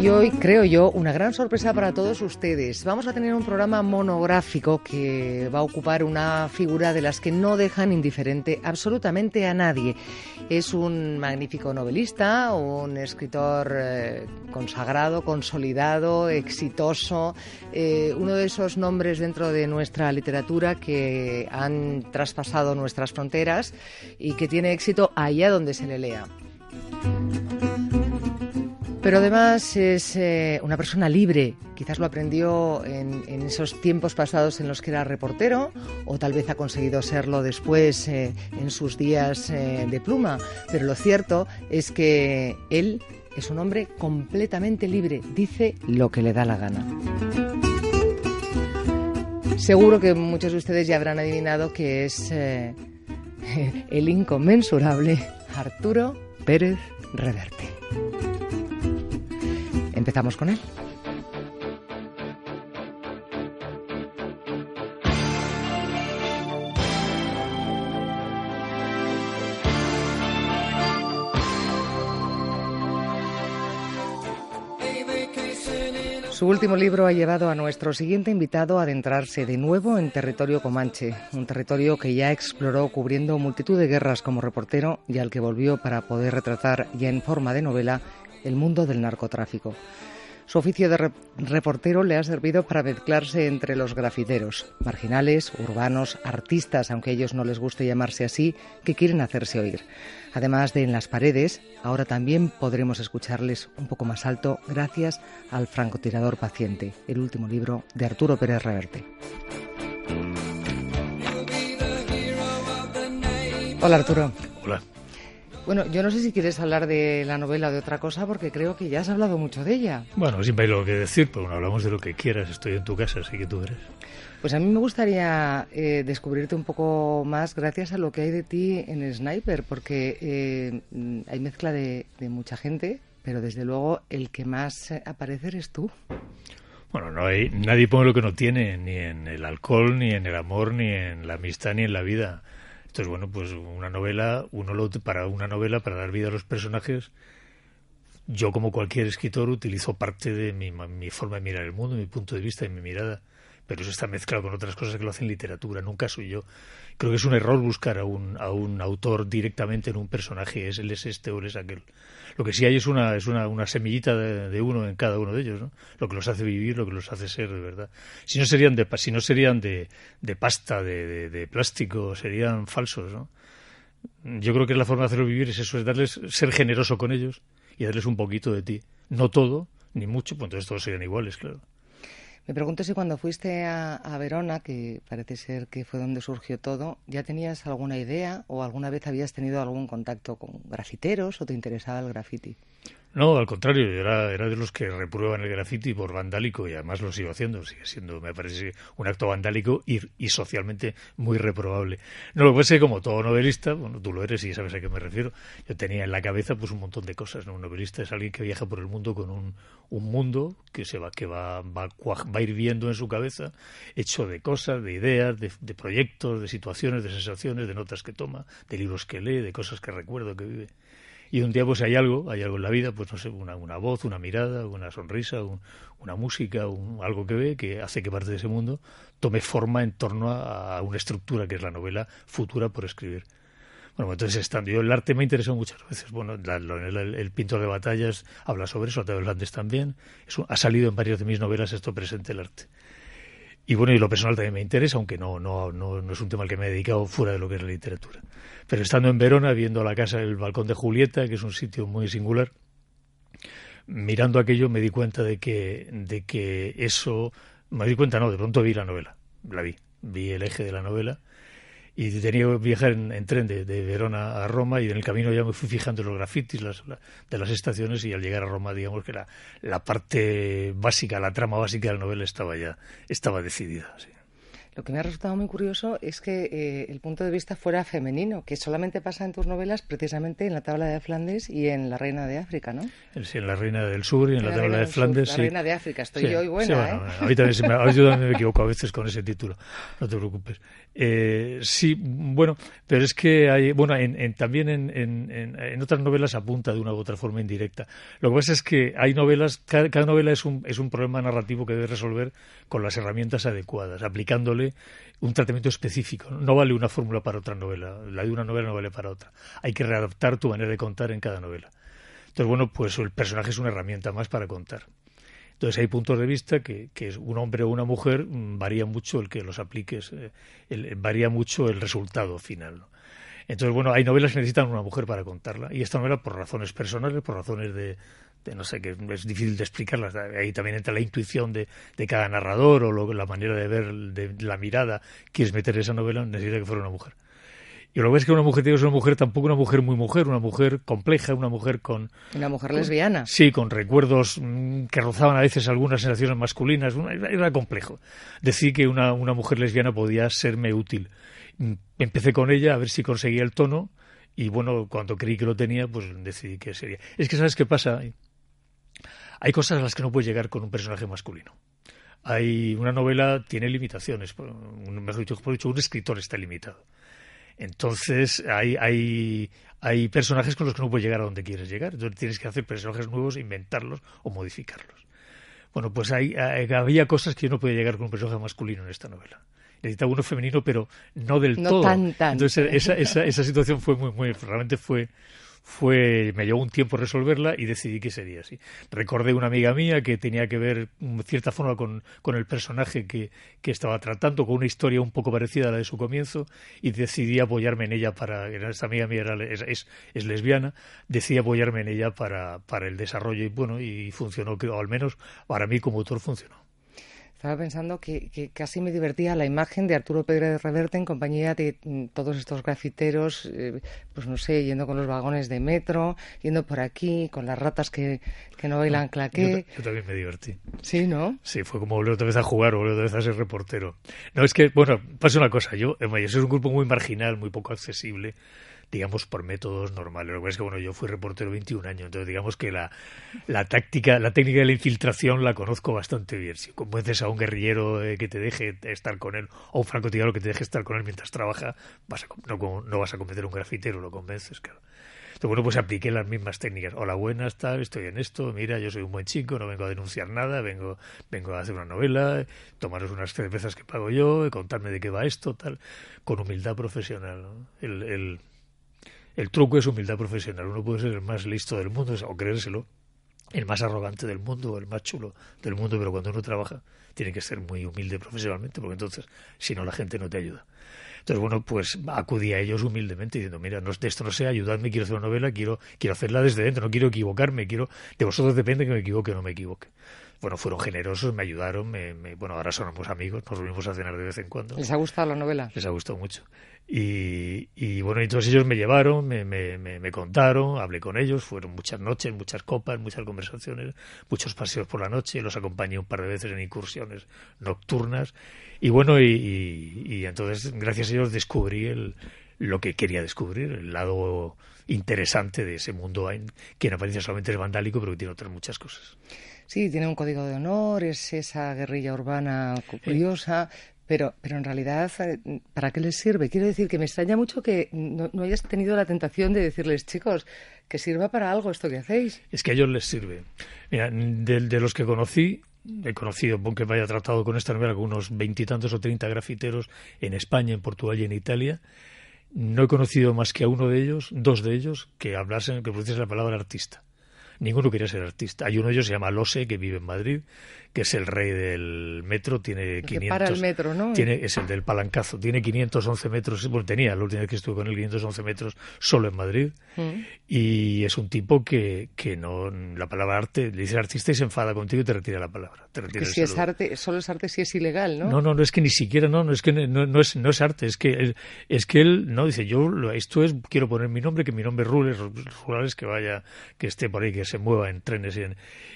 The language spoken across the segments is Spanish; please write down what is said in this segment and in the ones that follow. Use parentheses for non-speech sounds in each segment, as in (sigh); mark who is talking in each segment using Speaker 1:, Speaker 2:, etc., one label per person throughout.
Speaker 1: Y hoy, creo yo, una gran sorpresa para todos ustedes. Vamos a tener un programa monográfico que va a ocupar una figura de las que no dejan indiferente absolutamente a nadie. Es un magnífico novelista, un escritor eh, consagrado, consolidado, exitoso, eh, uno de esos nombres dentro de nuestra literatura que han traspasado nuestras fronteras y que tiene éxito allá donde se le lea. Pero además es eh, una persona libre. Quizás lo aprendió en, esos tiempos pasados en los que era reportero o tal vez ha conseguido serlo después eh, en sus días eh, de pluma. Pero lo cierto es que él es un hombre completamente libre. Dice lo que le da la gana. Seguro que muchos de ustedes ya habrán adivinado que es (laughs) el inconmensurable Arturo Pérez Reverte empezamos con él. Su último libro ha llevado a nuestro siguiente invitado a adentrarse de nuevo en territorio comanche, un territorio que ya exploró cubriendo multitud de guerras como reportero y al que volvió para poder retratar ya en forma de novela el mundo del narcotráfico. Su oficio de reportero le ha servido para mezclarse entre los grafiteros, marginales, urbanos, artistas, aunque a ellos no les guste llamarse así, que quieren hacerse oír. Además de en las paredes, ahora también podremos escucharles un poco más alto gracias al francotirador paciente, el último libro de Arturo Pérez Reverte. Hola Arturo. Hola. Bueno, yo no sé si quieres hablar de la novela o de otra cosa, porque creo que ya has hablado mucho de ella.
Speaker 2: Bueno, siempre hay lo que decir, pero bueno, hablamos de lo que quieras. Estoy en tu casa, así que tú eres.
Speaker 1: Pues a mí me gustaría eh, descubrirte un poco más gracias a lo que hay de ti en Sniper, porque eh, hay mezcla de, de mucha gente, pero desde luego el que más aparece eres tú.
Speaker 2: Bueno, no hay, nadie pone lo que no tiene, ni en el alcohol, ni en el amor, ni en la amistad, ni en la vida. Entonces, bueno, pues una novela, uno lo, para una novela, para dar vida a los personajes, yo como cualquier escritor utilizo parte de mi, mi forma de mirar el mundo, mi punto de vista y mi mirada pero eso está mezclado con otras cosas que lo hacen literatura, nunca soy yo. Creo que es un error buscar a un, a un autor directamente en un personaje, es él es este o él es aquel. Lo que sí hay es una, es una, semillita de, uno en cada uno de ellos, ¿no? lo que los hace vivir, lo que los hace ser de verdad. Si no serían de, si no serían de, pasta, de, de, plástico, serían falsos. ¿no? Yo creo que la forma de hacerlo vivir es eso, es darles, ser generoso con ellos y darles un poquito de ti. No todo, ni mucho, pues entonces todos serían iguales, claro.
Speaker 1: Me pregunto si cuando fuiste a, Verona, que parece ser que fue donde surgió todo, ya tenías alguna idea o alguna vez habías tenido algún contacto con grafiteros o te interesaba el graffiti.
Speaker 2: No, al contrario, era, era, de los que reprueban el grafiti por vandálico y además lo sigo haciendo, sigue siendo, me parece, un acto vandálico y, socialmente muy reprobable. No, lo que ser como todo novelista, bueno, tú lo eres y sabes a qué me refiero, yo tenía en la cabeza pues un montón de cosas, ¿no? Un novelista es alguien que viaja por el mundo con un, un mundo que se va, que va, va, en su cabeza, hecho de cosas, de ideas, de proyectos, de situaciones, de sensaciones, de notas que toma, de libros que lee, de cosas que recuerdo que vive. Y un día pues hay algo, hay algo en la vida, pues no sé, una, voz, una mirada, una sonrisa, una música, algo que ve que hace que parte de ese mundo tome forma en torno a, una estructura que es la novela futura por escribir. Bueno, pues, entonces yo el arte me interesado muchas veces. Bueno, el, pintor de batallas habla sobre eso, Ateo Hernández también. ha salido en varias de mis novelas esto presente el arte. Y bueno, y lo personal también me interesa, aunque no, no, no, no, es un tema al que me he dedicado fuera de lo que es la literatura. Pero estando en Verona, viendo la casa del balcón de Julieta, que es un sitio muy singular, mirando aquello me di cuenta de que, de que eso, me di cuenta no, de pronto vi la novela, la vi, vi el eje de la novela y tenía que viajar en, tren de, de, Verona a Roma y en el camino ya me fui fijando los grafitis las, de las estaciones y al llegar a Roma digamos que la, la parte básica, la trama básica de la novela estaba ya, estaba decidida.
Speaker 1: Lo que me ha resultado muy curioso es que eh, el punto de vista fuera femenino, que solamente pasa en tus novelas precisamente en la tabla de Flandes y en la Reina de África, ¿no?
Speaker 2: Sí, en la Reina del Sur y en la, tabla de Flandes. la Reina de África, estoy yo y buena. Bueno, ¿eh? a mí también (laughs) me, equivoco a veces con ese título, no te preocupes. Eh, sí, bueno, pero es que hay, bueno, en, también en, otras novelas apunta de una u otra forma indirecta. Lo que pasa es que hay novelas, cada, novela es un, es un problema narrativo que debe resolver con las herramientas adecuadas, aplicándole un tratamiento específico. No vale una fórmula para otra novela. La de una novela no vale para otra. Hay que readaptar tu manera de contar en cada novela. Entonces, bueno, pues el personaje es una herramienta más para contar. Entonces hay puntos de vista que, es un hombre o una mujer mm, varía mucho el que los apliques, eh, eh, varía mucho el resultado final. Entonces, bueno, hay novelas que necesitan una mujer para contarla. Y esta novela, por razones personales, por razones de, no sé, que es difícil de explicarlas. Ahí también entra la intuición de, de cada narrador o la manera de ver, de la mirada. Quieres meter esa novela, necesita que fuera una mujer. Y lo que es que una mujer es una mujer, tampoco una mujer muy mujer, una mujer compleja, una mujer con...
Speaker 1: Una mujer lesbiana.
Speaker 2: Sí, con recuerdos mm, que rozaban a veces algunas sensaciones masculinas. era complejo. Decir que una, una mujer lesbiana podía serme útil. Mm, empecé con ella a ver si conseguía el tono y bueno, cuando creí que lo tenía, pues decidí que sería. Es que, ¿sabes qué pasa? Hay cosas a las que no puedes llegar con un personaje masculino. Hay una novela tiene limitaciones, un, mejor dicho, un escritor está limitado. Entonces hay, hay, hay personajes con los que no puedes llegar a donde quieres llegar. Entonces tienes que hacer personajes nuevos, inventarlos o modificarlos. Bueno, pues hay, había cosas que yo no podía llegar con un personaje masculino en esta novela necesitaba uno femenino, pero no del no todo. Entonces esa, situación fue muy, muy, realmente fue, fue, me llevó un tiempo resolverla y decidí que sería así. Recordé una amiga mía que tenía que ver, en mm, cierta forma, con, el personaje que, estaba tratando, con una historia un poco parecida a la de su comienzo, y decidí apoyarme en ella para, esta amiga mía es, lesbiana, decidí apoyarme en ella para, para el desarrollo y bueno, y funcionó, o al menos para mí como autor funcionó.
Speaker 1: Estaba pensando que, que, casi me divertía la imagen de Arturo de Reverte en compañía de mm, todos estos grafiteros, eh, pues no sé, yendo con los vagones de metro, yendo por aquí, con las ratas que, que no bailan ah, claqué. Yo,
Speaker 2: también me divertí. Sí, ¿no? Sí, fue como volver otra vez a jugar, volver otra vez a ser reportero. No, es que, bueno, pasa una cosa, yo, eso es un grupo muy marginal, muy poco accesible digamos, por métodos normales. Lo que pasa es que, bueno, yo fui reportero 21 años, entonces digamos que la, la táctica, la técnica de la infiltración la conozco bastante bien. Si convences a un guerrillero eh, que te deje estar con él, o un francotirador que te deje estar con él mientras trabaja, vas no, vas a convencer a un grafitero, lo convences, claro. Entonces, bueno, pues apliqué las mismas técnicas. Hola, buenas, tal, estoy en esto, mira, yo soy un buen chico, no vengo a denunciar nada, vengo, vengo a hacer una novela, tomaros unas cervezas que pago yo, eh, contarme de qué va esto, tal, con humildad profesional. el el truco es humildad profesional. Uno puede ser el más listo del mundo o creérselo, el más arrogante del mundo o el más chulo del mundo, pero cuando uno trabaja tiene que ser muy humilde profesionalmente, porque entonces, si no, la gente no te ayuda. Entonces, bueno, pues acudí a ellos humildemente diciendo, mira, no, de esto no sé, ayudadme, quiero hacer una novela, quiero, quiero hacerla desde dentro, no quiero equivocarme, quiero, de vosotros depende que me equivoque o no me equivoque bueno, fueron generosos, me ayudaron, bueno, ahora somos amigos, nos volvimos a cenar de vez en cuando. ¿Les ha gustado la novela? Les ha gustado mucho. Y, bueno, entonces ellos me llevaron, me, contaron, hablé con ellos, fueron muchas noches, muchas copas, muchas conversaciones, muchos paseos por la noche, los acompañé un par de veces en incursiones nocturnas. Y bueno, y, entonces gracias a ellos descubrí lo que quería descubrir, el lado interesante de ese mundo que en apariencia solamente es vandálico, pero que tiene otras muchas cosas
Speaker 1: sí, tiene un código de honor, es esa guerrilla urbana curiosa, pero, pero en realidad, eh, ¿para qué les sirve? Quiero decir que me extraña mucho que no, hayas tenido la tentación de decirles, chicos, que sirva para algo esto que hacéis.
Speaker 2: Es que a ellos les sirve. Mira, de, los que conocí, he conocido, aunque me haya tratado con esta novela, con unos veintitantos o treinta grafiteros en España, en Portugal y en Italia. No he conocido más que a uno de ellos, dos de ellos, que hablasen, que pronunciasen la palabra artista ninguno quiere ser artista. Hay uno de ellos, se llama Lose, que vive en Madrid, que es el rey del metro, tiene 500... Para el metro, ¿no? Tiene, es el del palancazo, tiene 511 metros, bueno, tenía la última vez que estuve con él 511 metros solo en Madrid, mm. y es un tipo que, que no, la palabra arte, le dice artista y se enfada contigo y te retira la palabra. Te retira si es
Speaker 1: arte, solo es arte si es ilegal, ¿no? No,
Speaker 2: no, no es que ni siquiera, no, no es que no, es, no es arte, es que, es que él, no, dice, yo esto es, quiero poner mi nombre, que mi nombre rule, rurales, que vaya, que esté por ahí, que se mueva en trenes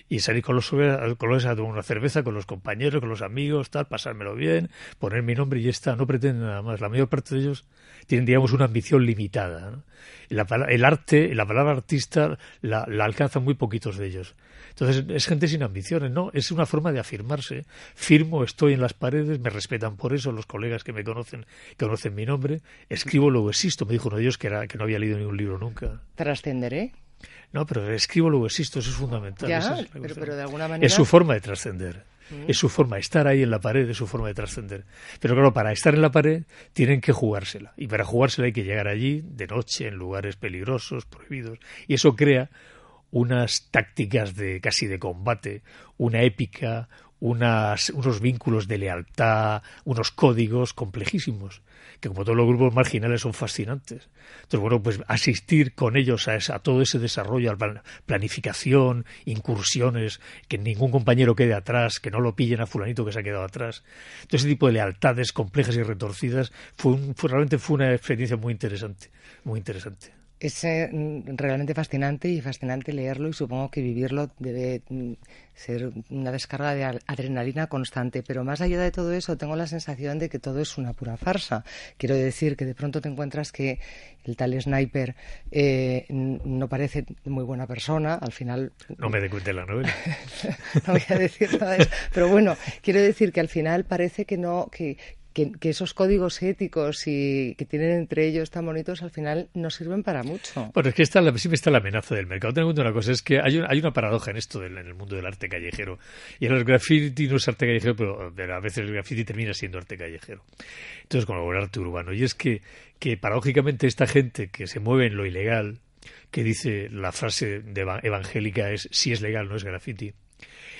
Speaker 2: y, salir con los a tomar una cerveza con los compañeros, con los amigos, tal, pasármelo bien, poner mi nombre y ya está. No pretende nada más. La mayor parte de ellos tienen, digamos, una ambición limitada. el arte, la palabra artista, la, alcanzan muy poquitos de ellos. Entonces, es gente sin ambiciones, ¿no? Es una forma de afirmarse. Firmo, estoy en las paredes, me respetan por eso los colegas que me conocen, que conocen mi nombre. Escribo, luego existo, me dijo uno de ellos que, era, que no había leído ningún libro nunca.
Speaker 1: ¿Trascenderé?
Speaker 2: No, pero escribo, luego existo, eso es fundamental. es, Es su forma de trascender. Mm. Es su forma, de estar ahí en la pared es su forma de trascender. Pero claro, para estar en la pared tienen que jugársela. Y para jugársela hay que llegar allí, de noche, en lugares peligrosos, prohibidos. Y eso crea unas tácticas de casi de combate, una épica, unas, unos vínculos de lealtad, unos códigos complejísimos, que como todos los grupos marginales son fascinantes. Entonces, bueno, pues asistir con ellos a, todo ese desarrollo, a planificación, incursiones, que ningún compañero quede atrás, que no lo pillen a fulanito que se ha quedado atrás. Todo ese tipo de lealtades complejas y retorcidas fue, un, fue realmente fue una experiencia muy interesante, muy interesante.
Speaker 1: Es eh, mm, realmente fascinante y fascinante leerlo y supongo que vivirlo debe mm, ser una descarga de adrenalina constante. Pero más allá de todo eso, tengo la sensación de que todo es una pura farsa. Quiero decir que de pronto te encuentras que el tal sniper eh, no parece muy buena persona. Al final. No me
Speaker 2: de la novela.
Speaker 1: (laughs) no voy a decir nada de eso. Pero bueno, quiero decir que al final parece que no, que, que, esos códigos éticos y que tienen entre ellos tan bonitos al final no sirven para mucho.
Speaker 2: Bueno, es que está la, siempre está la amenaza del mercado. Tengo en una cosa, es que hay, una paradoja en esto del, en el mundo del arte callejero. Y el graffiti no es arte callejero, pero, a veces el graffiti termina siendo arte callejero. Entonces, como el arte urbano. Y es que, que paradójicamente esta gente que se mueve en lo ilegal, que dice la frase de evangélica es si es legal, no es graffiti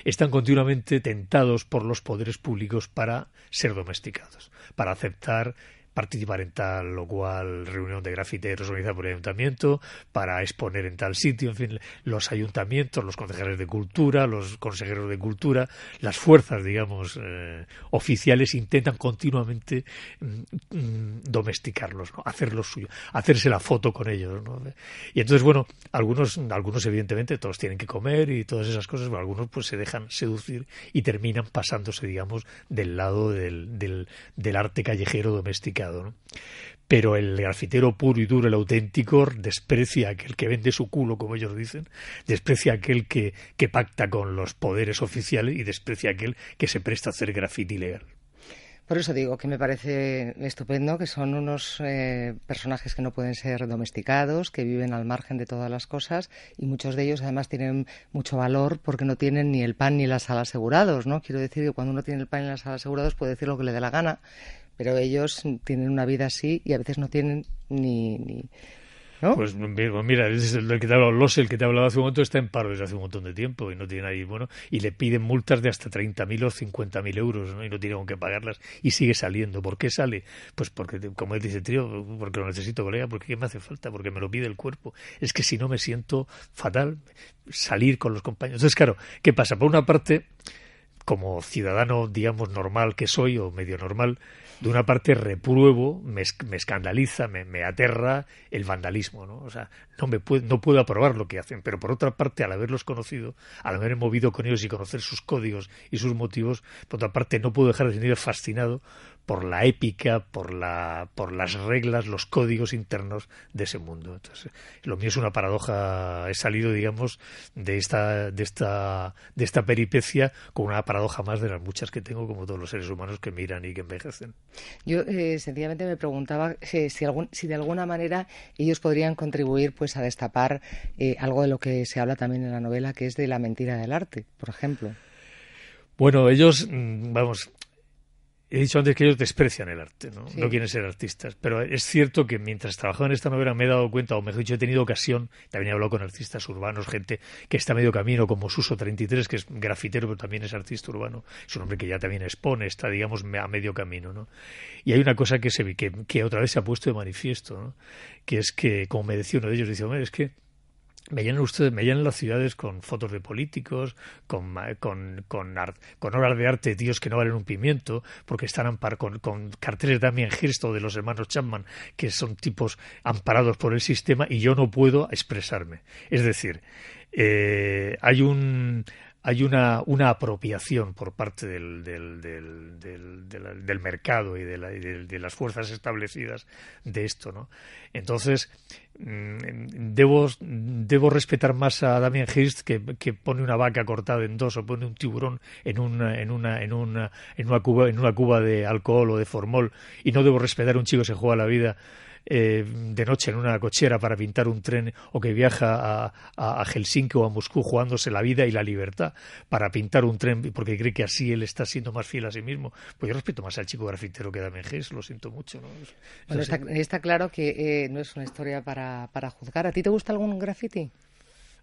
Speaker 2: están continuamente tentados por los poderes públicos para ser domesticados, para aceptar participar en tal o cual reunión de grafiteros organizada por el ayuntamiento, para exponer en tal sitio, en fin, los ayuntamientos, los consejeros de cultura, los consejeros de cultura, las fuerzas, digamos, eh, oficiales intentan continuamente mm, mm, domesticarlos, ¿no? hacerlos suyo, hacerse la foto con ellos. Y entonces, bueno, algunos, algunos evidentemente todos tienen que comer y todas esas cosas, pero algunos pues se dejan seducir y terminan pasándose, digamos, del lado del arte callejero domesticado. Pero el grafitero puro y duro, el auténtico, desprecia a aquel que vende su culo, como ellos dicen, desprecia a aquel que, pacta con los poderes oficiales y desprecia a aquel que se presta a hacer grafiti ilegal.
Speaker 1: Por eso digo que me parece estupendo que son unos eh, personajes que no pueden ser domesticados, que viven al margen de todas las cosas y muchos de ellos además tienen mucho valor porque no tienen ni el pan ni la sal asegurados, ¿no? Quiero decir que cuando uno tiene el pan y la sal asegurados puede decir lo que le dé la gana pero ellos tienen una vida así y a veces no tienen ni, ni ¿No? Pues
Speaker 2: mira, el que te hablaba, el que te hablado hace un momento, está en paro desde hace un montón de tiempo y no tiene ahí, bueno, y le piden multas de hasta 30.000 o 50.000 euros, ¿no? Y no tiene con qué pagarlas y sigue saliendo. ¿Por qué sale? Pues porque, como él dice, tío, porque lo necesito, colega, porque me hace falta, porque me lo pide el cuerpo. Es que si no me siento fatal salir con los compañeros. Entonces, claro, ¿qué pasa? Por una parte como ciudadano, digamos, normal que soy o medio normal, de una parte repruebo, me, escandaliza, me, aterra el vandalismo, ¿no? O sea, no, me no puedo aprobar lo que hacen, pero por otra parte, al haberlos conocido, al haber movido con ellos y conocer sus códigos y sus motivos, por otra parte, no puedo dejar de sentir fascinado por la épica, por, la, por las reglas, los códigos internos de ese mundo. Entonces, lo mío es una paradoja, he salido, digamos, de esta, de esta, de esta peripecia con una paradoja más de las muchas que tengo, como todos los seres humanos que miran y que envejecen.
Speaker 1: Yo, eh, sencillamente, me preguntaba eh, si, algún, si de alguna manera ellos podrían contribuir pues, a destapar eh, algo de lo que se habla también en la novela, que es de la mentira del arte, por ejemplo.
Speaker 2: Bueno, ellos, mm, vamos, he dicho antes que ellos desprecian el arte, ¿no? no quieren ser artistas. Pero es cierto que mientras trabajaba en esta novela me he dado cuenta, o mejor dicho, he tenido ocasión, también he hablado con artistas urbanos, gente que está a medio camino, como Suso33, que es grafitero, pero también es artista urbano. Es un hombre que ya también expone, está, digamos, a medio camino. ¿no? Y hay una cosa que, se, que, otra vez se ha puesto de manifiesto, que es que, como me decía uno de ellos, dice, hombre, es que me llenan las ciudades con fotos de políticos, con con, obras de arte, tíos que no valen un pimiento, porque están ampar con, con carteles de Damien Hirst o de los hermanos Chapman, que son tipos amparados por el sistema, y yo no puedo expresarme. Es decir, eh, hay un hay una, una apropiación por parte del, del, del, del mercado y, de, las fuerzas establecidas de esto. ¿no? Entonces, mm, debo, debo respetar más a Damien Hirst que, pone una vaca cortada en dos o pone un tiburón en una, en una, en en una, cuba, en una cuba de alcohol o de formol y no debo respetar a un chico que se juega la vida eh, de noche en una cochera para pintar un tren o que viaja a, Helsinki o a Moscú jugándose la vida y la libertad para pintar un tren porque cree que así él está siendo más fiel a sí mismo. Pues yo respeto más al chico grafitero que a Damien
Speaker 1: lo siento mucho. ¿no? está, claro que eh, no es una historia para, para juzgar. ¿A ti te gusta algún graffiti?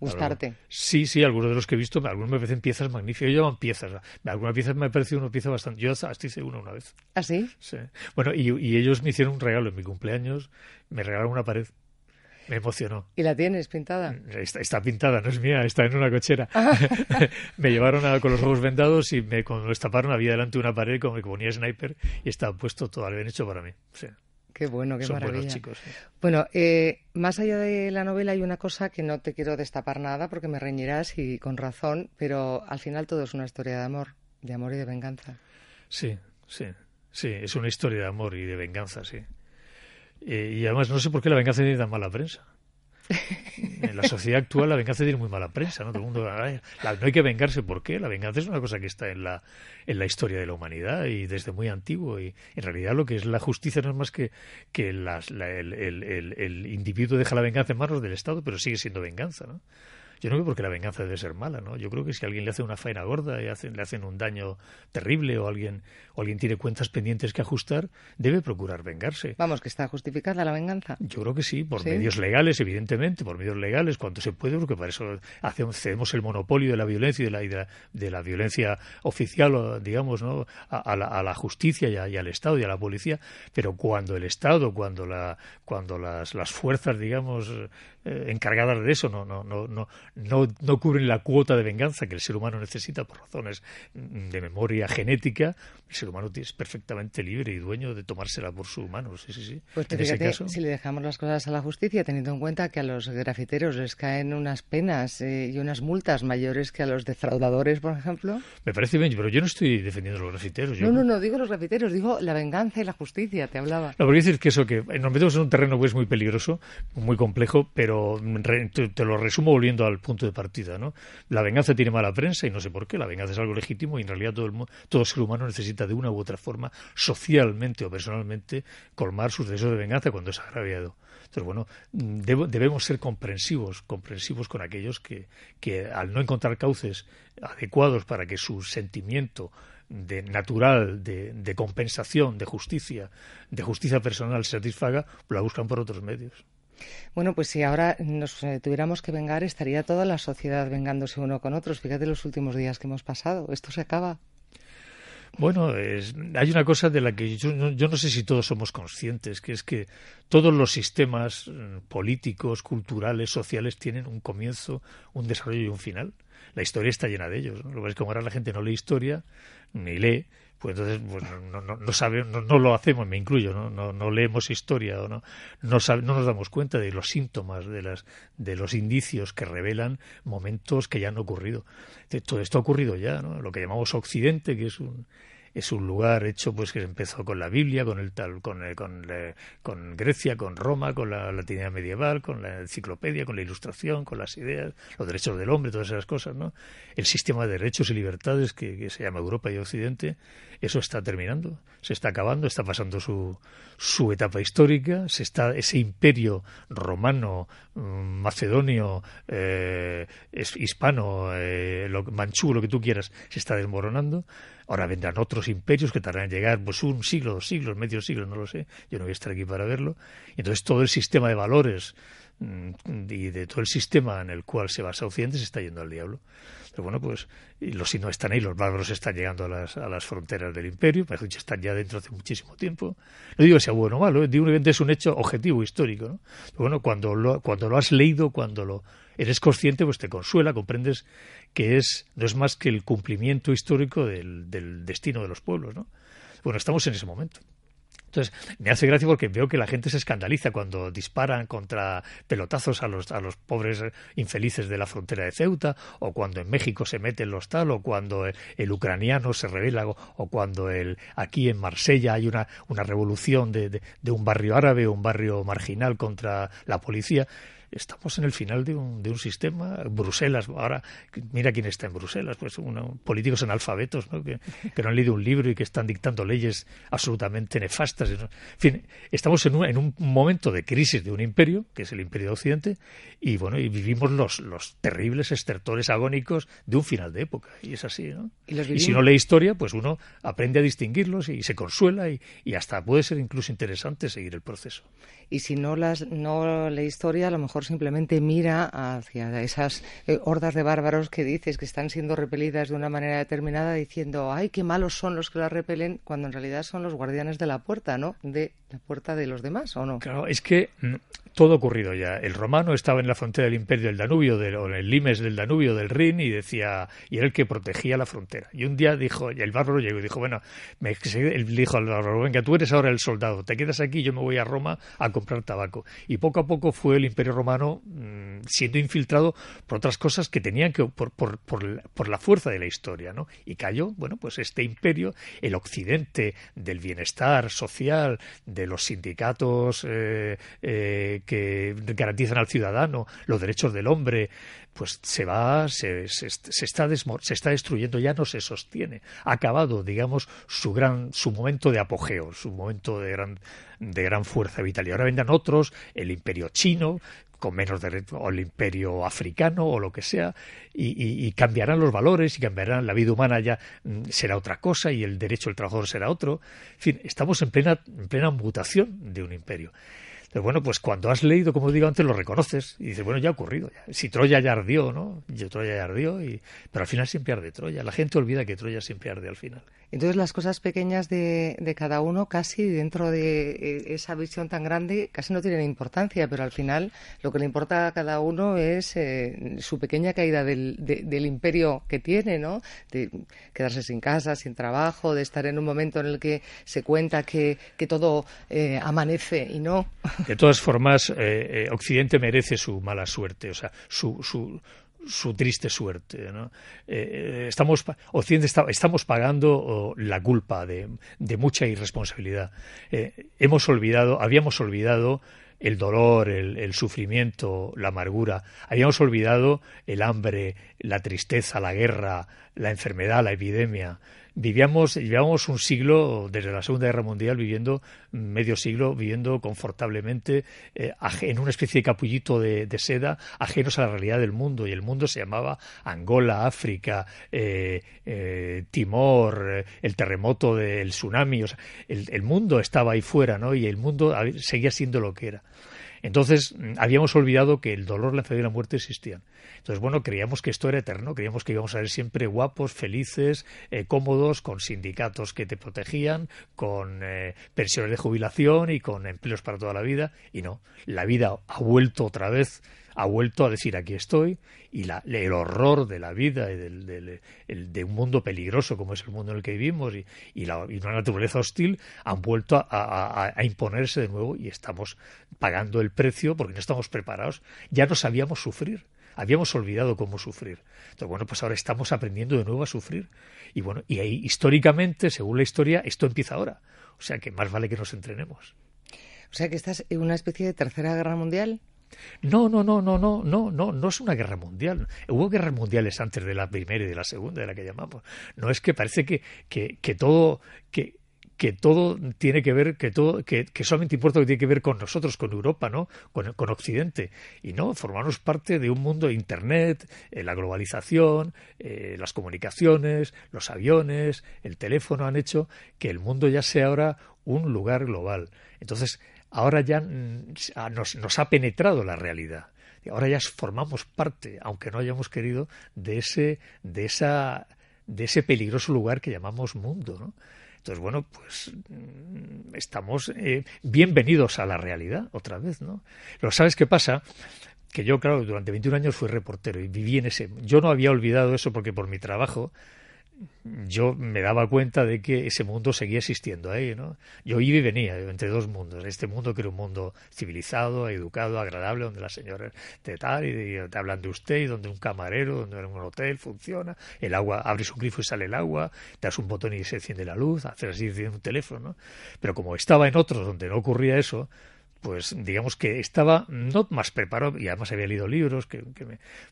Speaker 1: Gustarte.
Speaker 2: sí, sí, algunos de los que he visto, algunos me parecen piezas magníficas. Yo llaman piezas. Algunas piezas me ha parecido una pieza bastante. Yo hasta hice una una vez.
Speaker 1: ¿Ah, sí? Sí.
Speaker 2: Bueno, y, ellos me hicieron un regalo en mi cumpleaños. Me regalaron una pared. Me emocionó.
Speaker 1: ¿Y la tienes pintada?
Speaker 2: Mm, está, pintada, no es mía, está en una cochera. Ah. (laughs) me llevaron con los ojos (laughs) vendados y me, cuando me había delante una pared como que ponía sniper y estaba puesto todo, al bien hecho para mí. Sí.
Speaker 1: Qué bueno, qué maravilla. chicos. Bueno, eh, más allá de la novela hay una cosa que no te quiero destapar nada porque me reñirás y con razón, pero al final todo es una historia de amor, de amor y de venganza. Sí, sí,
Speaker 2: sí, es una historia de amor y de venganza, sí. Eh, y además no sé por qué la venganza tiene tan mala prensa en la sociedad actual la venganza tiene muy mala prensa, ¿no? Todo el mundo, no hay que vengarse, ¿por qué? La venganza es una cosa que está en la, en la historia de la humanidad y desde muy antiguo. Y en realidad lo que es la justicia no es más que, que el, individuo deja la venganza en manos del Estado, pero sigue siendo venganza, ¿no? Yo no veo por la venganza debe ser mala, ¿no? Yo creo que si alguien le hace una faena gorda y le hacen un daño terrible o alguien, o alguien tiene cuentas pendientes que ajustar, debe procurar vengarse. Vamos, que está justificada la venganza. Yo creo que sí, por medios legales, evidentemente, por medios legales, cuando se puede, porque para eso hacemos, cedemos el monopolio de la violencia y de la, de, la violencia oficial, digamos, ¿no? A, la, justicia y, al Estado y a la policía, pero cuando el Estado, cuando, la, cuando las, fuerzas, digamos, eh, encargadas de eso no, no, no cubren la cuota de venganza que el ser humano necesita por razones mm, de memoria genética, el ser humano es perfectamente libre y dueño de tomársela por su mano. Pues en ese caso...
Speaker 1: si le dejamos las cosas a la justicia, teniendo en cuenta que a los grafiteros les caen unas penas eh, y unas multas mayores que a los defraudadores, por ejemplo.
Speaker 2: Me parece bien, pero yo no estoy defendiendo a los grafiteros. No, no,
Speaker 1: no, digo los grafiteros, digo la venganza y la justicia, te hablaba.
Speaker 2: No, porque decir que eso, que nos metemos en un terreno que es muy peligroso, muy complejo, pero te, te lo resumo volviendo al punto de partida. ¿no? La venganza tiene mala prensa y no sé por qué. La venganza es algo legítimo y en realidad todo, ser humano necesita de una u otra forma, socialmente o personalmente, colmar sus deseos de venganza cuando es agraviado. Entonces, bueno, mm, debemos ser comprensivos, comprensivos con aquellos que, que al no encontrar cauces adecuados para que su sentimiento de natural, de, compensación, de justicia, de justicia personal se satisfaga, la buscan por otros medios.
Speaker 1: Bueno, pues si ahora nos tuviéramos que vengar, estaría toda la sociedad vengándose uno con otros. Fíjate los últimos días que hemos pasado. Esto se acaba.
Speaker 2: Bueno, hay una cosa de la que yo no, sé si todos somos conscientes, que es que todos los sistemas eh, políticos, culturales, sociales tienen un comienzo, un desarrollo y un final. La historia está llena de ellos. Lo que es que ahora la gente no lee historia, ni lee, pues entonces pues, no, no, no, sabemos, no, lo hacemos, me incluyo, no, no, leemos historia o no, no, sabe, no nos damos cuenta de los síntomas, de, las, de los indicios que revelan momentos que ya han ocurrido. Todo esto ha ocurrido ya, ¿no? lo que llamamos Occidente, que es un, es un lugar hecho pues que empezó con la Biblia, con el tal, con, eh, eh, con, Grecia, con Roma, con la latinidad medieval, con la enciclopedia, con la ilustración, con las ideas, los derechos del hombre, todas esas cosas, ¿no? El sistema de derechos y libertades que, se llama Europa y Occidente, eso está terminando, se está acabando, está pasando su, su etapa histórica, se está ese imperio romano, mm, macedonio, eh, hispano, manchú, lo que tú quieras, se está desmoronando Ahora vendrán otros imperios que tardarán en llegar pues un siglo, dos siglos, medio siglo, no lo sé. Yo no voy a estar aquí para verlo. Y entonces todo el sistema de valores mm, y de todo el sistema en el cual se basa Occidente se está yendo al diablo. Pero bueno, pues los no están ahí, los bárbaros están llegando a las, a las fronteras del imperio, parece que están ya dentro hace muchísimo tiempo. No digo que sea bueno o malo, eh, digo que es un hecho objetivo, histórico. ¿no? Pero bueno, cuando lo, cuando lo has leído, cuando lo eres consciente, pues te consuela, comprendes que es, no es más que el cumplimiento histórico del, del destino de los pueblos. ¿no? Bueno, estamos en ese momento. Entonces, me hace gracia porque veo que la gente se escandaliza cuando disparan contra pelotazos a los, a los pobres infelices de la frontera de Ceuta, o cuando en México se meten los tal, o cuando el, ucraniano se revela, o, cuando el, aquí en Marsella hay una, revolución de, de un barrio árabe un barrio marginal contra la policía estamos en el final de un, de un sistema. Bruselas, ahora, mira quién está en Bruselas, pues políticos analfabetos, Que, no han leído un libro y que están dictando leyes absolutamente nefastas. En fin, estamos en un, en un momento de crisis de un imperio, que es el imperio de Occidente, y bueno, y vivimos los, los terribles estertores agónicos de un final de época, y es así, ¿no? ¿Y, si no lee historia, pues uno aprende a distinguirlos y se consuela y, y hasta puede
Speaker 1: ser incluso interesante seguir el proceso. Y si no, las, no lee historia, a lo mejor simplemente mira hacia esas eh, hordas de bárbaros que dices que están siendo repelidas de una manera determinada diciendo, ay, qué malos son los que las repelen, cuando en realidad son los guardianes de la puerta, ¿no? De la puerta de los demás, ¿o no? Claro,
Speaker 2: es que mm, todo ocurrido ya. El romano estaba en la frontera del imperio del Danubio, del, o en el limes del Danubio, del Rin, y decía, y era el que protegía la frontera. Y un día dijo, y el bárbaro llegó y dijo, bueno, me, dijo al bárbaro, venga, tú eres ahora el soldado, te quedas aquí, yo me voy a Roma a comprar tabaco. Y poco a poco fue el imperio romano Mm, siendo infiltrado por otras cosas que tenían que por, por, la, fuerza de la historia, ¿no? Y cayó, bueno, pues este imperio, el occidente del bienestar social, de los sindicatos eh, eh, que garantizan al ciudadano los derechos del hombre, pues se va, se, está se está destruyendo, ya no se sostiene. Ha acabado, digamos, su gran, su momento de apogeo, su momento de gran de gran fuerza vital. Y ahora vendrán otros, el imperio chino, con menos derecho, o el imperio africano o lo que sea, y, cambiarán los valores y cambiarán la vida humana ya mm, será otra cosa y el derecho del trabajador será otro. En fin, estamos en plena, en plena mutación de un imperio. Entonces, bueno, pues cuando has leído, como digo antes, lo reconoces y dices, bueno, ya ha ocurrido. Si Troya ya ardió, ¿no? Yo Troya ya y... pero al final siempre arde Troya. La gente olvida que Troya siempre arde al final.
Speaker 1: Entonces las cosas pequeñas de, cada uno casi dentro de e, esa visión tan grande casi no tienen importancia, pero al final lo que le importa a cada uno es eh, su pequeña caída del, imperio que tiene, ¿no? De quedarse sin casa, sin trabajo, de estar en un momento en el que se cuenta que, todo eh, amanece y no.
Speaker 2: De todas formas, eh, Occidente merece su mala suerte, o sea, su, su su triste suerte. Eh, eh, estamos, pagando la culpa de, mucha irresponsabilidad. Eh, hemos olvidado, habíamos olvidado el dolor, el, sufrimiento, la amargura. Habíamos olvidado el hambre, la tristeza, la guerra, la enfermedad, la epidemia vivíamos, llevábamos un siglo, desde la Segunda Guerra Mundial, viviendo medio siglo, viviendo confortablemente eh, en una especie de capullito de, seda, ajenos a la realidad del mundo. Y el mundo se llamaba Angola, África, eh, eh, Timor, el terremoto del tsunami. O sea, el, el, mundo estaba ahí fuera, ¿no? Y el mundo seguía siendo lo que era. Entonces, mm, habíamos olvidado que el dolor, la enfermedad y la muerte existían. Entonces, bueno, creíamos que esto era eterno, creíamos que íbamos a ser siempre guapos, felices, eh, cómodos, con sindicatos que te protegían, con eh, pensiones de jubilación y con empleos para toda la vida. Y no, la vida ha vuelto otra vez ha vuelto a decir aquí estoy y la, el horror de la vida y del, de un mundo peligroso como es el mundo en el que vivimos y, la, una naturaleza hostil han vuelto a, imponerse de nuevo y estamos pagando el precio porque no estamos preparados, ya no sabíamos sufrir. Habíamos olvidado cómo sufrir. Entonces, bueno, pues ahora estamos aprendiendo de nuevo a sufrir. Y bueno, y ahí históricamente, según la historia, esto empieza ahora. O sea que más vale que nos entrenemos.
Speaker 1: O sea que estás en una especie de tercera guerra mundial. No, no, no, no,
Speaker 2: no, no, no, no es una guerra mundial. Hubo guerras mundiales antes de la primera y de la segunda, de la que llamamos. No es que parece que, que, que todo, que que todo tiene que ver, que todo, que, solamente importa lo que tiene que ver con nosotros, con Europa, ¿no? Con, Occidente. Y no, formarnos parte de un mundo de Internet, eh, la globalización, eh, las comunicaciones, los aviones, el teléfono han hecho que el mundo ya sea ahora un lugar global. Entonces, ahora ya mm, nos, nos ha penetrado la realidad ahora ya formamos parte, aunque no hayamos querido, de ese, de esa, de ese peligroso lugar que llamamos mundo, ¿no? Entonces, bueno, pues mm, estamos eh, bienvenidos a la realidad otra vez, ¿no? Pero ¿sabes qué pasa? Que yo, claro, durante 21 años fui reportero y viví en ese... Yo no había olvidado eso porque por mi trabajo yo me daba cuenta de que ese mundo seguía existiendo ahí, ¿no? Yo iba y venía entre dos mundos, este mundo que era un mundo civilizado, educado, agradable, donde las señoras te tal y te hablan de usted y donde un camarero, donde un hotel funciona, el agua abre su grifo y sale el agua, das un botón y se enciende la luz, haces así un teléfono, ¿no? pero como estaba en otros donde no ocurría eso, pues digamos que estaba no más preparado, y además había leído libros, que,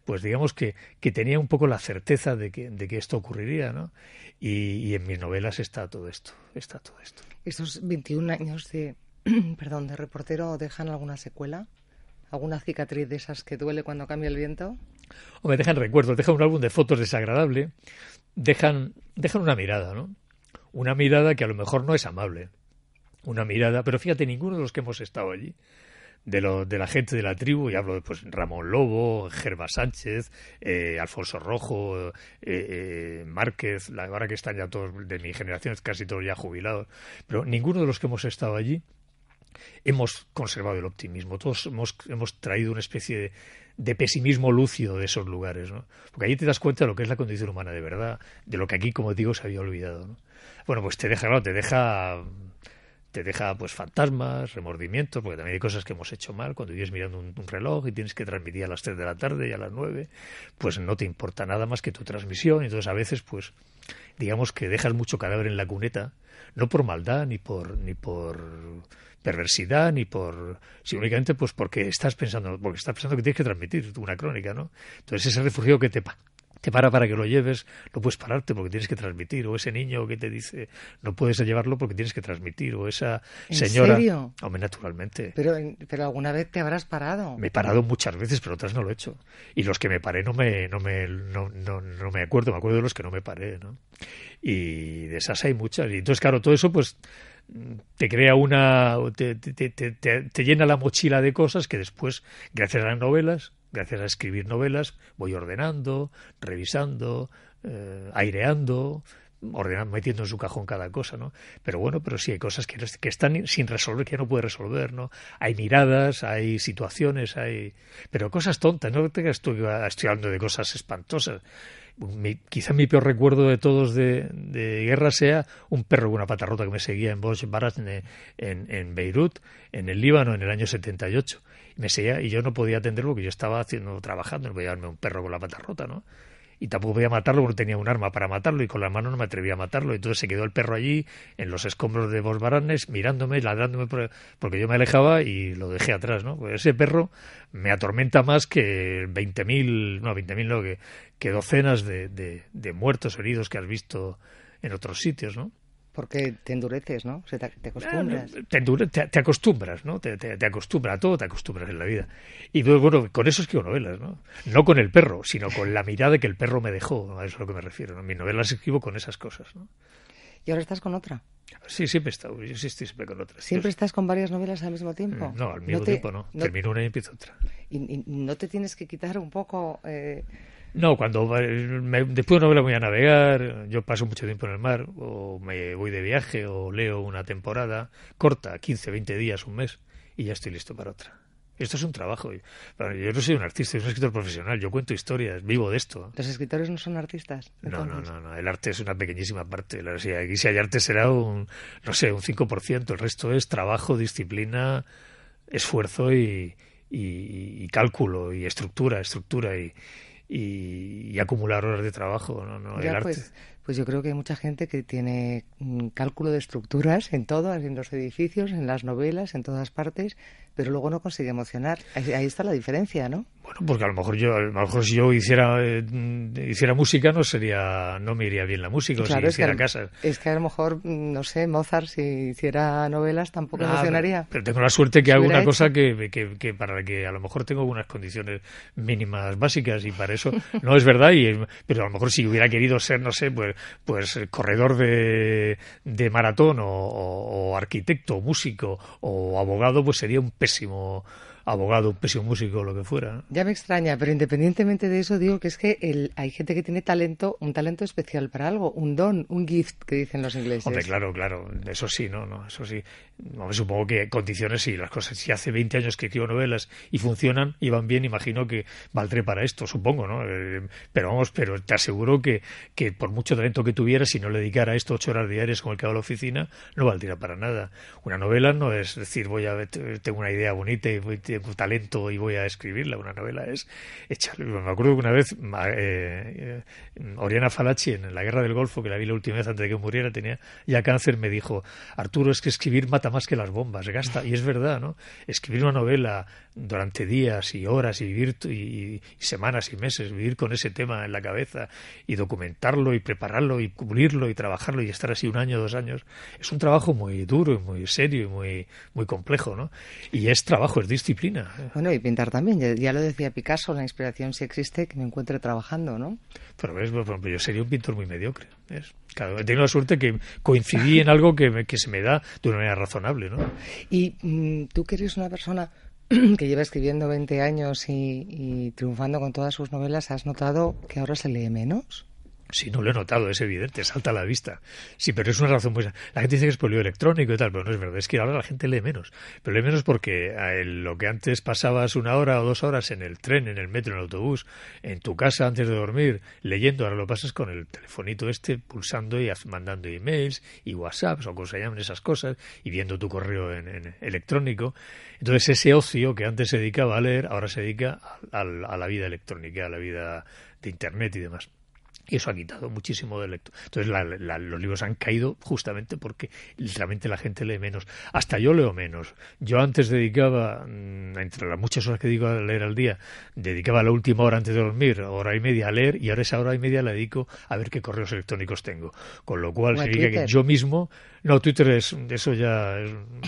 Speaker 2: pues digamos que, tenía un poco la certeza de que, esto ocurriría, ¿no? Y, en mis novelas está todo esto, está todo esto.
Speaker 1: ¿Estos 21 años de, (clears throat) perdón, de reportero dejan alguna secuela? ¿Alguna cicatriz de esas que duele cuando cambia el viento?
Speaker 2: O me dejan recuerdos, dejan un álbum de fotos desagradable, dejan, dejan una mirada, ¿no? Una mirada que a lo mejor no es amable, una mirada, pero fíjate, ninguno de los que hemos estado allí, de, lo, de la gente de la tribu, y hablo de pues, Ramón Lobo, Gerba Sánchez, eh, Alfonso Rojo, eh, eh, Márquez, la, ahora que están ya todos de mi generación, casi todos ya jubilados, pero ninguno de los que hemos estado allí hemos conservado el optimismo, todos hemos, traído una especie de, pesimismo lúcido de esos lugares, ¿no? Porque allí te das cuenta de lo que es la condición humana de verdad, de lo que aquí, como digo, se había olvidado, Bueno, pues te deja, te deja te deja pues fantasmas, remordimientos, porque también hay cosas que hemos hecho mal. Cuando vives mirando un, reloj y tienes que transmitir a las 3 de la tarde y a las 9, pues no te importa nada más que tu transmisión. Entonces, a veces, pues, digamos que dejas mucho cadáver en la cuneta, no por maldad, ni por, ni por perversidad, ni por. sino únicamente pues porque estás pensando, porque estás pensando que tienes que transmitir una crónica, ¿no? Entonces, ese refugio que te, te para para que lo lleves, no puedes pararte porque tienes que transmitir, o ese niño que te dice, no puedes llevarlo porque tienes que transmitir, o esa ¿En señora. Serio? Hombre, naturalmente.
Speaker 1: Pero, pero alguna vez te habrás parado. Me he parado
Speaker 2: muchas veces, pero otras no lo he hecho. Y los que me paré no me, no me, no, me acuerdo, me acuerdo de los que no me paré, ¿no? Y de esas hay muchas. Y entonces, claro, todo eso, pues te crea una. te, te llena la mochila de cosas que después, gracias a las novelas, gracias a escribir novelas, voy ordenando, revisando, eh, aireando, ordenando, metiendo en su cajón cada cosa, ¿no? Pero bueno, pero sí hay cosas que, están sin resolver, que no puede resolver, ¿no? Hay miradas, hay situaciones, hay... Pero cosas tontas, no que estoy, hablando de cosas espantosas. quizá mi peor recuerdo de todos de, guerra sea un perro con una pata rota que me seguía en Bosch en, en, Beirut, en el Líbano, en el año 78 me y yo no podía atenderlo porque yo estaba haciendo, trabajando, no podía darme un perro con la pata rota, ¿no? y tampoco a matarlo porque tenía un arma para matarlo y con la mano no me atrevía a matarlo. Y Entonces se quedó el perro allí, en los escombros de Bosbaranes, mirándome, ladrándome, porque yo me alejaba y lo dejé atrás, ¿no? Pues ese perro me atormenta más que 20.000, no, 20.000 no, que, que docenas de, de, de, muertos, heridos que has visto en otros sitios, ¿no?
Speaker 1: Porque te endureces, ¿no? O sea, te, acostumbras. Te,
Speaker 2: te, acostumbras, ¿no? Te, te, a todo, te acostumbras en la vida. Y bueno, con eso escribo novelas, ¿no? No con el perro, sino con la mirada que el perro me dejó, eso es a lo que me refiero. ¿no? Mis novelas escribo con esas cosas, ¿no?
Speaker 1: Y ahora estás con otra. Sí, siempre he estado, yo sí estoy siempre con otra. ¿Siempre estás con varias novelas al mismo tiempo? Mm, no, al mismo tiempo no.
Speaker 2: Termino una y empiezo otra.
Speaker 1: ¿Y, no te tienes que quitar un poco... Eh,
Speaker 2: no, cuando me, después no voy a navegar, yo paso mucho tiempo en el mar, o me voy de viaje, o leo una temporada corta, 15, 20 días, un mes, y ya estoy listo para otra. Esto es un trabajo. Yo no soy un artista, soy un escritor profesional. Yo cuento historias, vivo de esto. ¿Los escritores no son artistas? No, no, no, El arte es una pequeñísima parte. Aquí si hay arte será un, no sé, un 5%. El resto es trabajo, disciplina, esfuerzo y cálculo y estructura, estructura y y, acumular horas de trabajo. ¿no? no el arte. Pues,
Speaker 1: pues yo creo que hay mucha gente que tiene mm, cálculo de estructuras en todo, en los edificios, en las novelas, en todas partes, pero luego no consigue emocionar. Ahí, está la diferencia, ¿no?
Speaker 2: Bueno, porque a lo mejor yo, a lo mejor si yo hiciera eh, hiciera música no sería, no me iría bien la música si hiciera que, casa.
Speaker 1: Es que a lo mejor, mm, no sé, Mozart si hiciera novelas tampoco ah, emocionaría. Pero, tengo la suerte que hago una cosa
Speaker 2: que, que, que, para la que a lo mejor tengo unas condiciones mínimas básicas y para eso no es verdad. Y, pero a lo mejor si hubiera querido ser, no sé, pues pues el eh, corredor de, de maratón o, arquitecto o arquitecto, músico o abogado, pues sería un pésimo abogado, pésimo músico, lo que fuera.
Speaker 1: Ya me extraña, pero independientemente de eso, digo que es que el, hay gente que tiene talento, un talento especial para algo, un don, un gift, que dicen los ingleses. Hombre, claro,
Speaker 2: claro, eso sí, ¿no? no eso sí. No, supongo que condiciones sí, las cosas. Si hace 20 años que escribo novelas y funcionan y van bien, imagino que valdré para esto, supongo, ¿no? Eh, pero vamos, pero te aseguro que, que por mucho talento que tuviera, si no le dedicara a esto ocho horas diarias con el que va la oficina, no valdría para nada. Una novela no es decir, voy a tengo una idea bonita y voy tengo talento y voy a escribirla, una novela es echarle. Me acuerdo que una vez eh, Oriana Falachi en la Guerra del Golfo, que la vi la última vez antes de que muriera, tenía ya cáncer, me dijo, Arturo, es que escribir mata más que las bombas, gasta. Y es verdad, ¿no? Escribir una novela durante días y horas y vivir y, semanas y meses, vivir con ese tema en la cabeza y documentarlo y prepararlo y cubrirlo y trabajarlo y estar así un año, dos años, es un trabajo muy duro y muy serio y muy, muy complejo, Y es trabajo, es disciplina
Speaker 1: bueno, y pintar también. Ya, lo decía Picasso, la inspiración si existe, que me encuentre trabajando, ¿no?
Speaker 2: Pero yo sería un pintor muy mediocre. ¿ves? Claro, tengo la suerte que coincidí en algo que, que se me da de una manera razonable, ¿no?
Speaker 1: Y mm, tú que eres una persona (clears throat) que lleva escribiendo 20 años y triunfando con todas sus novelas, has notado que ahora se lee menos.
Speaker 2: Si no lo he notado, es evidente, salta a la vista. Sí, pero es una razón muy... La gente dice que es polio electrónico y tal, pero no es verdad. Es que ahora la gente lee menos. Pero lee menos porque lo que antes pasabas una hora o dos horas en el tren, en el metro, en el autobús, en tu casa antes de dormir, leyendo, ahora lo pasas con el telefonito este, pulsando y mandando emails y WhatsApps o cosas llaman esas cosas y viendo tu correo en, electrónico. Entonces ese ocio que antes se dedicaba a leer, ahora se dedica a la vida electrónica, a la vida de Internet y demás. Y eso ha quitado muchísimo de lecto. Entonces los libros han caído justamente porque literalmente la gente lee menos. Hasta yo leo menos. Yo antes dedicaba, mm, entre las muchas horas que digo a leer al día, dedicaba la última hora antes de dormir, hora y media a leer, y ahora esa hora y media la dedico a ver qué correos electrónicos tengo. Con lo cual significa que yo mismo no, Twitter es eso ya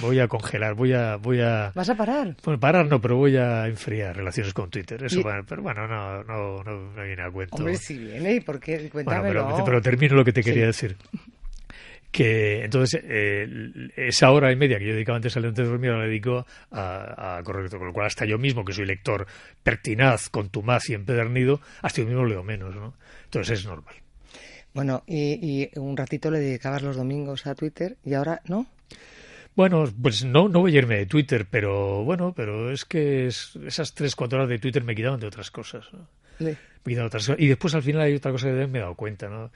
Speaker 2: voy a congelar, voy a voy a ¿Vas a parar? Bueno, parar no, pero voy a enfriar relaciones con Twitter, eso pero
Speaker 1: bueno, no no,
Speaker 2: no, viene a cuento.
Speaker 1: Hombre, si viene, porque cuéntamelo. pero, termino lo que te quería decir
Speaker 2: que entonces eh, esa hora y media que yo dedicaba antes al antes de dormir la dedico a, a correcto, con lo cual hasta yo mismo que soy lector pertinaz, contumaz y empedernido, hasta yo mismo leo menos, ¿no? Entonces es
Speaker 1: normal. Bueno, y, un ratito le dedicabas los domingos a Twitter y ahora no.
Speaker 2: Bueno, pues no, no voy a irme de Twitter, pero bueno, pero es que esas tres, cuatro horas de Twitter me quitaban de otras cosas. Me otras Y después al final hay otra cosa que me he dado cuenta, ¿no?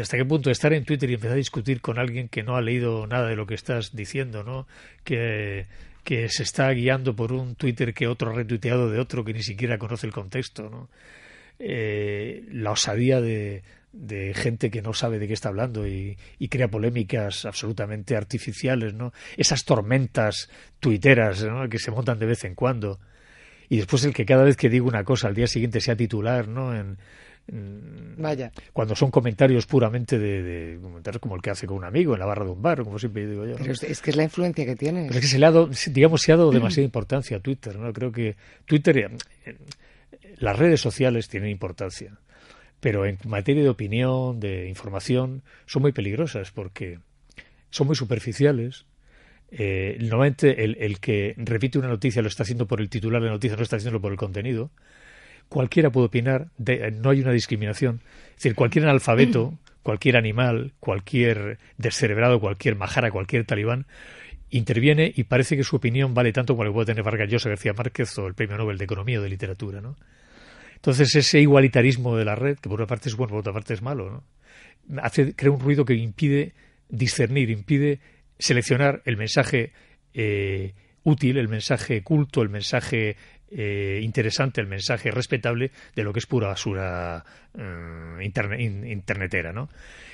Speaker 2: hasta qué punto estar en Twitter y empezar a discutir con alguien que no ha leído nada de lo que estás diciendo, ¿no? Que, que se está guiando por un Twitter que otro ha retuiteado de otro que ni siquiera conoce el contexto, ¿no? Eh, la osadía de, de gente que no sabe de qué está hablando y, crea polémicas absolutamente artificiales, ¿no? Esas tormentas tuiteras que se montan de vez en cuando. Y después el que cada vez que digo una cosa al día siguiente sea titular, ¿no? En,
Speaker 1: Vaya.
Speaker 2: Cuando son comentarios puramente de, comentarios como el que hace con un amigo en la barra de un bar, como siempre digo yo. es
Speaker 1: que es la influencia que tiene. es que
Speaker 2: se ha dado, digamos, se ha dado (clears throat) demasiada importancia a Twitter, ¿no? Creo que Twitter, eh, las redes sociales tienen importancia pero en materia de opinión, de información, son muy peligrosas porque son muy superficiales. Eh, normalmente el, que repite una noticia lo está haciendo por el titular de la noticia, no está haciéndolo por el contenido. Cualquiera puede opinar, no hay una discriminación. Es decir, cualquier analfabeto, (clears throat) cualquier animal, cualquier descerebrado, cualquier majara, cualquier talibán, interviene y parece que su opinión vale tanto como la que puede tener Vargas Llosa, García Márquez o el Premio Nobel de Economía o de Literatura. ¿no? Entonces ese igualitarismo de la red, que por una parte es bueno, por otra parte es malo, ¿no? Hace, crea un ruido que impide discernir, impide seleccionar el mensaje eh, útil, el mensaje culto, el mensaje eh, interesante, el mensaje respetable de lo que es pura basura mm, internetera, ¿no?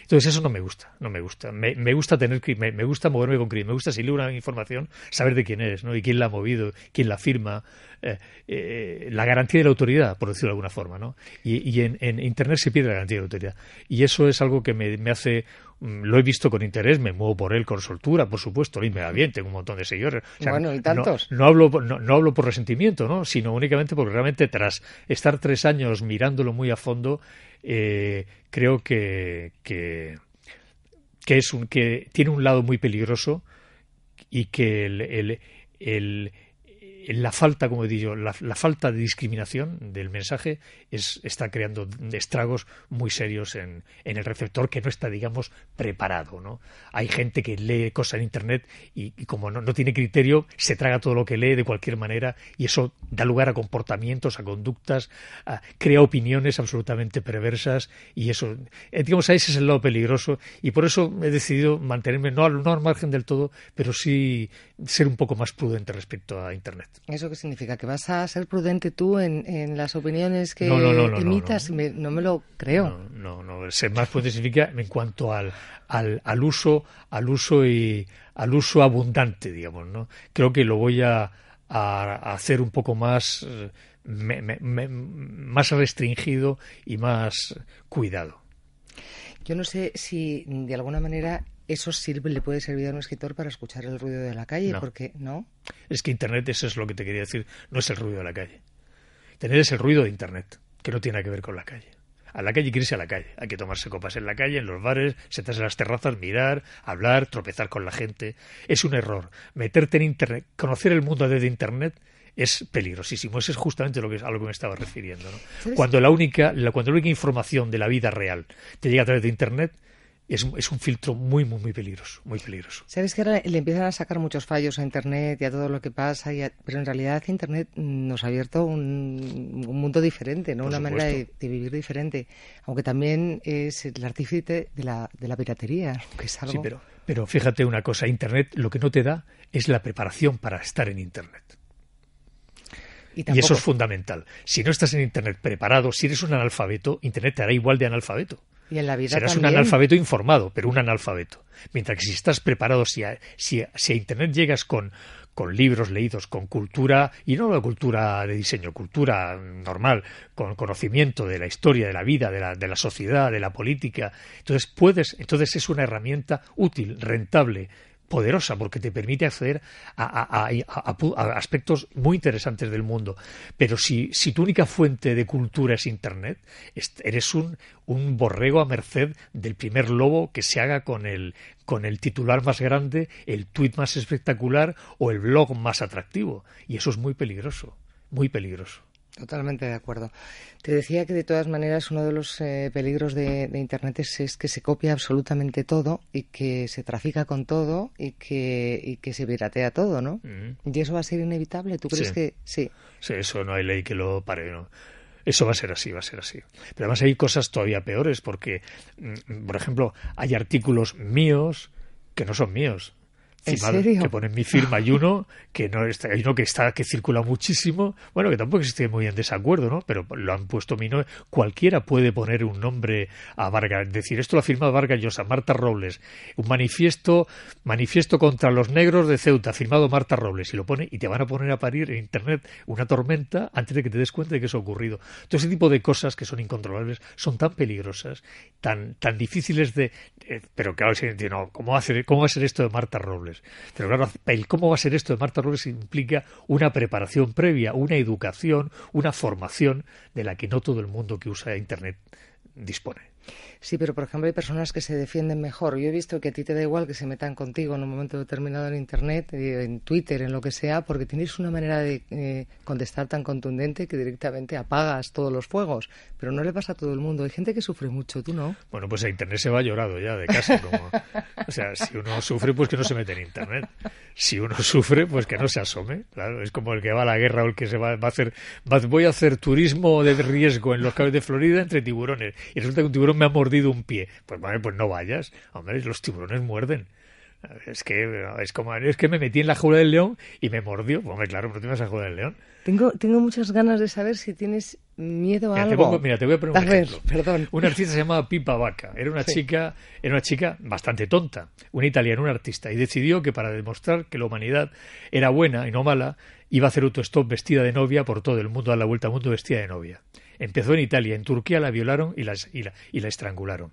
Speaker 2: Entonces eso no me gusta, no me gusta. Me, me gusta tener me, me, gusta moverme con crimen, me gusta si leo una información saber de quién es, ¿no? Y quién la ha movido, quién la firma, eh,
Speaker 1: eh, la
Speaker 2: garantía de la autoridad, por decirlo de alguna forma, ¿no? Y, en, internet se pierde la garantía de la autoridad. Y eso es algo que me, hace mm, lo he visto con interés, me muevo por él con soltura, por supuesto, y me da bien, tengo un montón de seguidores. bueno, y tantos. No, hablo, hablo por resentimiento, ¿no? sino únicamente porque realmente tras estar tres años mirándolo muy a fondo, eh, creo que, que, es un, que tiene un lado muy peligroso y que el, la falta, como he dicho, la, falta de discriminación del mensaje es, está creando estragos muy serios en, el receptor que no está, digamos, preparado. ¿no? Hay gente que lee cosas en Internet y, como no, tiene criterio, se traga todo lo que lee de cualquier manera y eso da lugar a comportamientos, a conductas, crea opiniones absolutamente perversas y eso, eh, digamos, ese es el lado peligroso y por eso he decidido mantenerme no al, no al margen del todo, pero sí ser un poco más prudente respecto a Internet.
Speaker 1: ¿Eso qué significa? ¿Que vas a ser prudente tú en, en las opiniones que no, no, Me, lo
Speaker 2: creo. No, no, ser más prudente significa en cuanto al, al, al, uso, al uso y al uso abundante, digamos, ¿no? Creo que lo voy a, a hacer un poco más, más restringido y más cuidado.
Speaker 1: Yo no sé si de alguna manera eso sirve, le puede servir a un escritor para escuchar el ruido de la calle, porque no.
Speaker 2: Es que Internet, eso es lo que te quería decir, no es el ruido de la calle. Tener es el ruido de Internet, que no tiene nada que ver con la calle. A la calle quieres irse a la calle, hay que tomarse copas en la calle, en los bares, sentarse en las terrazas, mirar, hablar, tropezar con la gente. Es un error. Meterte en Internet, conocer el mundo desde Internet es peligrosísimo. Eso es justamente lo que, a lo que me estaba refiriendo. Cuando, la única, la, cuando la única información de la vida real te llega a través de Internet, es, un filtro muy, muy, muy peligroso, muy peligroso.
Speaker 1: Sabes que le empiezan a sacar muchos fallos a Internet y a todo lo que pasa, pero en realidad Internet nos ha abierto un, mundo diferente, ¿no? Una manera de, vivir diferente, aunque también es el artífice de la, piratería, Sí,
Speaker 2: pero, fíjate una cosa, Internet lo que no te da es la preparación para estar en Internet. y, eso es fundamental. Si no estás en Internet preparado, si eres un analfabeto, Internet te hará igual de analfabeto. Serás un analfabeto informado, pero un analfabeto. Mientras que si estás preparado, si a, si a Internet llegas con, con libros leídos, con cultura, y no la cultura de diseño, cultura normal, con conocimiento de la historia, de la vida, de la, de la sociedad, de la política. Entonces puedes, entonces es una herramienta útil, rentable, poderosa porque te permite acceder a, aspectos muy interesantes del mundo. Pero si, si tu única fuente de cultura es Internet, eres un, un borrego a merced del primer lobo que se haga con el, con el titular más grande, el tuit más espectacular o el blog más atractivo. Y eso es muy peligroso, muy peligroso.
Speaker 1: Totalmente de acuerdo. Te decía que de todas maneras uno de los eh, peligros de, Internet es, que se copia absolutamente todo y que se trafica con todo y que, se piratea todo, ¿no? Y eso va a ser inevitable. ¿Tú crees que sí?
Speaker 2: Sí, eso no hay ley que lo pare, Eso va a ser así, va a ser así. Pero además hay cosas todavía peores porque, mm, por ejemplo, hay artículos míos que no son míos
Speaker 1: encima que ponen mi firma hay uno
Speaker 2: que no está, hay que está que circula muchísimo, bueno que tampoco estoy muy en desacuerdo, ¿no? Pero lo han puesto mi nombre, cualquiera puede poner un nombre a Vargas, decir esto lo ha firmado Vargas Llosa, Marta Robles, un manifiesto, manifiesto contra los negros de Ceuta, firmado Marta Robles, y lo pone, y te van a poner a parir en internet una tormenta antes de que te des cuenta de que eso ha ocurrido. Todo ese tipo de cosas que son incontrolables son tan peligrosas, tan, tan difíciles de eh, pero claro, no, ¿cómo hacer, cómo ser esto de Marta Robles? Pero claro, el cómo va a ser esto de Marta Robles implica una preparación previa, una educación, una formación de la que no todo el mundo que usa Internet dispone.
Speaker 1: Sí, pero por ejemplo hay personas que se defienden mejor. Yo he visto que a ti te da igual que se metan contigo en un momento determinado en Internet, eh, en Twitter, en lo que sea, porque tienes una manera de eh, contestar tan contundente que directamente apagas todos los fuegos. Pero no le pasa a todo el mundo. Hay gente que sufre mucho, tú no.
Speaker 2: Bueno, pues a Internet se va llorado ya de casa. O sea, si uno sufre, pues que no se mete en Internet. Si uno sufre, pues que no se asome. Claro, es como el que va a la guerra o el que se va, a hacer... Va, voy a hacer turismo de riesgo en los cables de Florida entre tiburones. Y resulta que un tiburón me ha mordido un pie. Pues pues no vayas. Hombre, los tiburones muerden. Es que es como es que me metí en la jaula del león y me mordió. claro, pero a jaula del león.
Speaker 1: Tengo, tengo muchas ganas de saber si tienes miedo a algo. mira, te voy a ver,
Speaker 2: Perdón. Un artista se llamaba Pipa Vaca. Era una chica, era una chica bastante tonta, una italiano, un artista, y decidió que para demostrar que la humanidad era buena y no mala, iba a hacer autostop vestida de novia por todo el mundo, a la vuelta al mundo vestida de novia. Empezó en Italia, en Turquía la violaron y, y, la, estrangularon.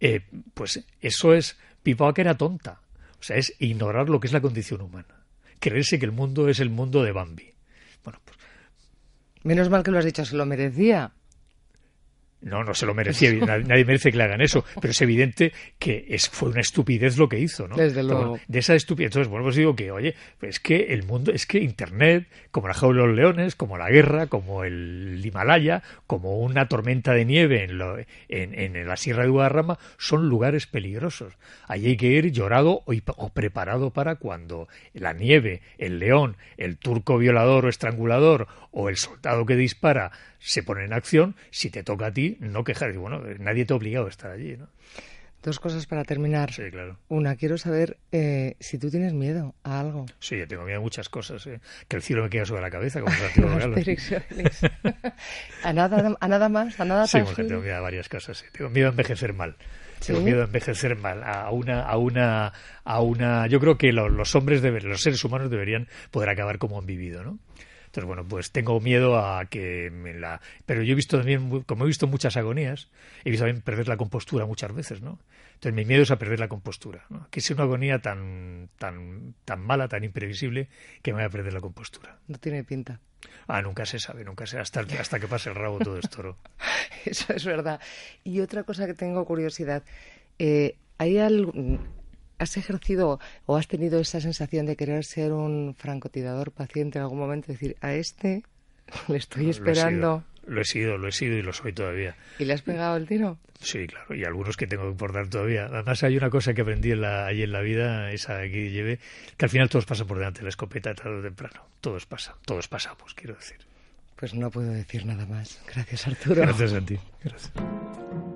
Speaker 2: Eh, pues eso es, que era tonta. O sea, es ignorar lo que es la condición humana. Creerse que el mundo es el mundo de Bambi. Bueno, pues...
Speaker 1: Menos mal que lo has dicho, se lo merecía.
Speaker 2: No, no se lo merecía. Nadie merece que le hagan eso. Pero es evidente que es, fue una estupidez lo que hizo, ¿no? Desde luego. de esa estupidez. Entonces, bueno, pues digo que, oye, pues es que el mundo, es que Internet, como la jaula de los leones, como la guerra, como el Himalaya, como una tormenta de nieve en, la Sierra de Guadarrama, son lugares peligrosos. Allí hay que ir llorado o preparado para cuando la nieve, el león, el turco violador o estrangulador o el soldado que dispara se pone en acción. Si te toca a ti, no quejar. bueno, nadie te ha obligado a estar allí. ¿no?
Speaker 1: Dos cosas para terminar. claro. Una, quiero saber eh, si tú tienes miedo a algo.
Speaker 2: Sí, yo tengo miedo a muchas cosas. ¿eh? Que el cielo me queda sobre la cabeza, como (laughs) (laughs)
Speaker 1: a, nada, a nada más, a nada Sí, tengo
Speaker 2: miedo a varias cosas. sí. Tengo miedo a envejecer mal. Tengo miedo a envejecer mal, a una, a una, a una. Yo creo que los, hombres, los seres humanos deberían poder acabar como han vivido, ¿no? Entonces, bueno, pues tengo miedo a que me la... Pero yo he visto también, como he visto muchas agonías, he visto también perder la compostura muchas veces, ¿no? Entonces mi miedo es a perder la compostura, ¿no? que sea una agonía tan, tan, tan mala, tan imprevisible, que me vaya a perder la compostura.
Speaker 1: No tiene pinta.
Speaker 2: Ah, nunca se sabe, nunca se hasta, hasta que pase el rabo todo esto.
Speaker 1: (laughs) Eso es verdad. Y otra cosa que tengo curiosidad, eh, ¿hay algún, ¿Has ejercido o has tenido esa sensación de querer ser un francotirador paciente en algún momento? Decir, a este le estoy esperando.
Speaker 2: Lo he, sido, lo he sido, y lo soy todavía.
Speaker 1: ¿Y le has pegado el tiro?
Speaker 2: Sí, claro, y algunos que tengo que importar todavía. Además, hay una cosa que aprendí en la, en la vida, esa que llevé, que al final todos pasan por delante la escopeta tarde o temprano. Todos pasan, todos pasamos, quiero decir.
Speaker 1: Pues no puedo decir nada más. Gracias, Arturo. Gracias a ti. Gracias.